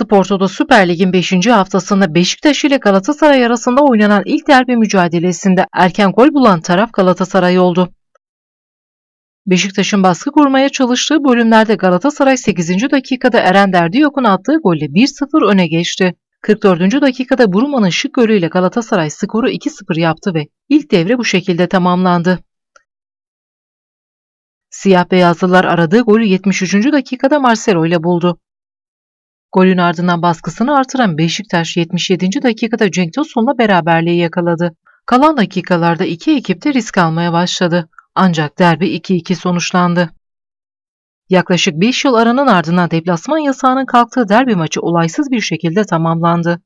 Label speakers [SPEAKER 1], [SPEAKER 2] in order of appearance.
[SPEAKER 1] Sporto'da Süper Lig'in 5. haftasında Beşiktaş ile Galatasaray arasında oynanan ilk derbi mücadelesinde erken gol bulan taraf Galatasaray oldu. Beşiktaş'ın baskı kurmaya çalıştığı bölümlerde Galatasaray 8. dakikada Eren Derdiyok'un attığı golle 1-0 öne geçti. 44. dakikada Buruma'nın şık golüyle Galatasaray skoru 2-0 yaptı ve ilk devre bu şekilde tamamlandı. Siyah beyazlılar aradığı golü 73. dakikada Marcelo ile buldu. Golün ardından baskısını artıran Beşiktaş 77. dakikada Cenk Tosun'la beraberliği yakaladı. Kalan dakikalarda iki ekip de risk almaya başladı. Ancak derbi 2-2 sonuçlandı. Yaklaşık 5 yıl aranın ardından deplasman yasağının kalktığı derbi maçı olaysız bir şekilde tamamlandı.